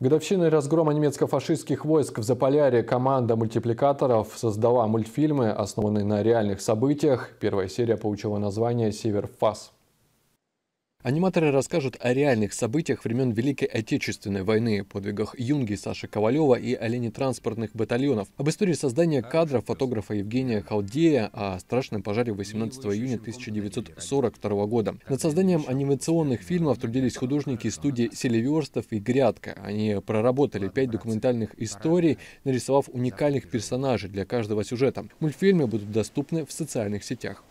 Годовщиной разгрома немецко-фашистских войск в Заполярье команда мультипликаторов создала мультфильмы, основанные на реальных событиях. Первая серия получила название «Северфас». Аниматоры расскажут о реальных событиях времен Великой Отечественной войны, подвигах Юнги Саши Ковалева и транспортных батальонов, об истории создания кадров фотографа Евгения Халдея, о страшном пожаре 18 июня 1942 года. Над созданием анимационных фильмов трудились художники студии «Селиверстов» и «Грядка». Они проработали пять документальных историй, нарисовав уникальных персонажей для каждого сюжета. Мультфильмы будут доступны в социальных сетях.